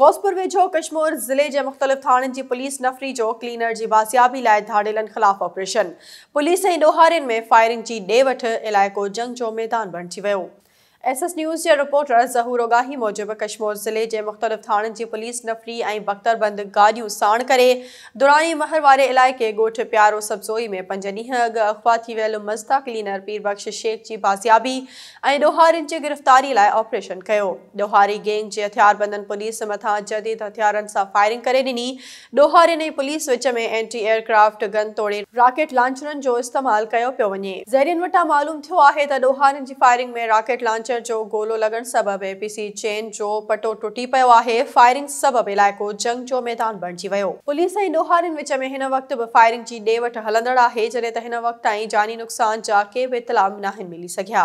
गौसपुर वेझो जो कश्मोर ज़िले के मुख़्तलिफ़ थाणनि की पुलिस नफ़री जो क्लीनर की बाज़ियाबी लाइ धाड़ियलनि खिलाफ़ ऑपरेशन पुलिस ए ॾोहारियुनि में फायरिंग की डे वठ इलाको जंग जो मैदान बणिजी वो एस एस न्यूज़ के रिपोर्टर ज़हूर उगाही मूजिबि कश्मीर ज़िले के मुख़्तलिफ़ थाणनि जी पुलिस नफ़री ऐं बख़्तरबंद गाड़ियों साण कर दुरानी महर वारे इलाके गोठ प्यारो सब्ज़ोई में पंज ॾींहं अॻु अख़वा थी मस्ता क्लीनर पीर शेख की बाज़ियाबी ऐं की गिरफ़्तारी लाइ ऑपरेशन कयो ॾोहारी गैंग जे हथियारबंदनि पुलिस मथां जदीद हथियारनि से फायरिंग करे ॾिनी ॾोहारियुनि ऐं पुलिस विच में एंटी एयरक्राफ्ट गन तोड़े राकेट लॉन्चरनि इस्तेमाल इस्तेमालु कयो पियो वञे ज़हरीन वटां मालूम थियो आहे त ॾोहारियुनि फायरिंग में रॉकेट लॉन्चर ಫ್ರ್ಯಾಕ್ಚರ್ जो ಗೋಲು ಲಗಣ್ सबबि पीसी चेन जो पटो टुटी पियो आहे फायरिंग सबबि इलाइक़ो जंग जो मैदान बणिजी पुलिस ऐं विच में हिन वक़्तु फायरिंग की ॾे वठि हलंदड़ आहे जॾहिं त हिन जानी नुक़सान जा के बि इतलाउ नाहिनि मिली सघिया